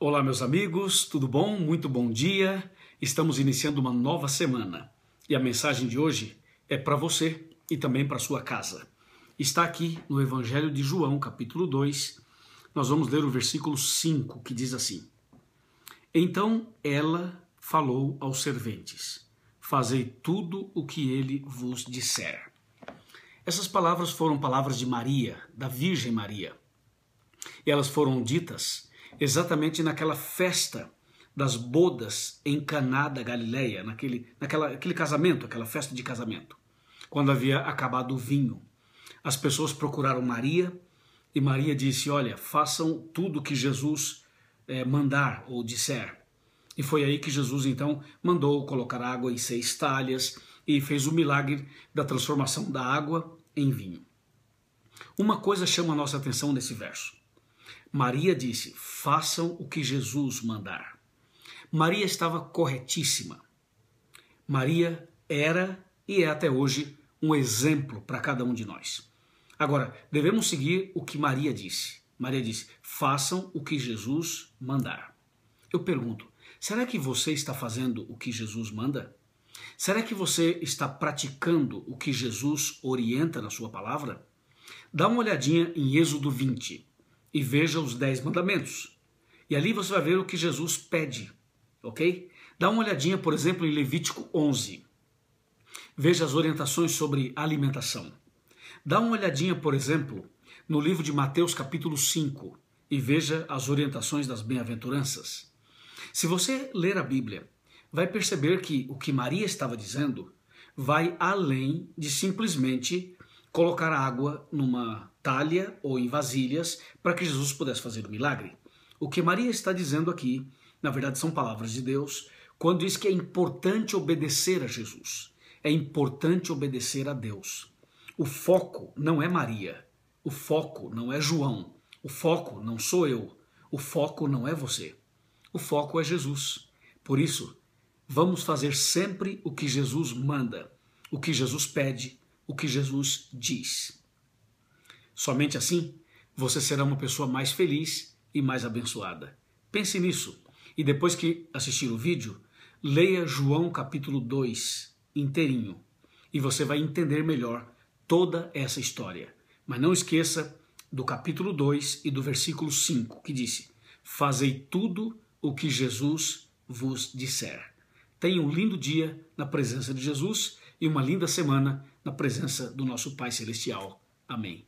Olá, meus amigos, tudo bom? Muito bom dia. Estamos iniciando uma nova semana e a mensagem de hoje é para você e também para sua casa. Está aqui no Evangelho de João, capítulo 2. Nós vamos ler o versículo 5 que diz assim: Então ela falou aos serventes: Fazei tudo o que ele vos disser. Essas palavras foram palavras de Maria, da Virgem Maria. E elas foram ditas exatamente naquela festa das bodas em Caná da Galileia, naquele, naquela, aquele casamento, aquela festa de casamento, quando havia acabado o vinho. As pessoas procuraram Maria e Maria disse: Olha, façam tudo o que Jesus eh, mandar ou disser. E foi aí que Jesus então mandou colocar água em seis talhas e fez o milagre da transformação da água em vinho. Uma coisa chama a nossa atenção nesse verso. Maria disse: façam o que Jesus mandar. Maria estava corretíssima. Maria era e é até hoje um exemplo para cada um de nós. Agora, devemos seguir o que Maria disse. Maria disse: façam o que Jesus mandar. Eu pergunto: será que você está fazendo o que Jesus manda? Será que você está praticando o que Jesus orienta na sua palavra? Dá uma olhadinha em Êxodo 20 e veja os dez mandamentos. E ali você vai ver o que Jesus pede, ok? Dá uma olhadinha, por exemplo, em Levítico 11. Veja as orientações sobre alimentação. Dá uma olhadinha, por exemplo, no livro de Mateus, capítulo 5, e veja as orientações das bem-aventuranças. Se você ler a Bíblia, vai perceber que o que Maria estava dizendo vai além de simplesmente colocar água numa talha ou em vasilhas para que Jesus pudesse fazer o milagre. O que Maria está dizendo aqui, na verdade, são palavras de Deus, quando diz que é importante obedecer a Jesus. É importante obedecer a Deus. O foco não é Maria. O foco não é João. O foco não sou eu. O foco não é você. O foco é Jesus. Por isso, vamos fazer sempre o que Jesus manda, o que Jesus pede, o que Jesus diz. Somente assim você será uma pessoa mais feliz e mais abençoada. Pense nisso e depois que assistir o vídeo, leia João capítulo 2 inteirinho e você vai entender melhor toda essa história. Mas não esqueça do capítulo 2 e do versículo 5 que disse: Fazei tudo o que Jesus vos disser. Tenha um lindo dia na presença de Jesus e uma linda semana na presença do nosso Pai Celestial. Amém.